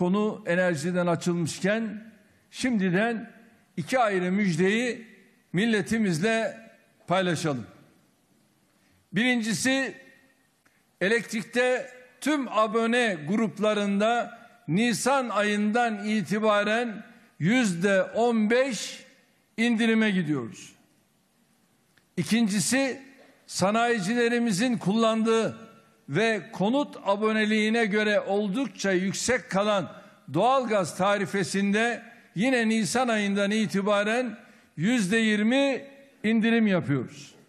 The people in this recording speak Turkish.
konu enerjiden açılmışken şimdiden iki ayrı müjdeyi milletimizle paylaşalım. Birincisi elektrikte tüm abone gruplarında Nisan ayından itibaren yüzde on beş indirime gidiyoruz. İkincisi sanayicilerimizin kullandığı ve konut aboneliğine göre oldukça yüksek kalan doğalgaz tarifesinde yine Nisan ayından itibaren yüzde yirmi indirim yapıyoruz.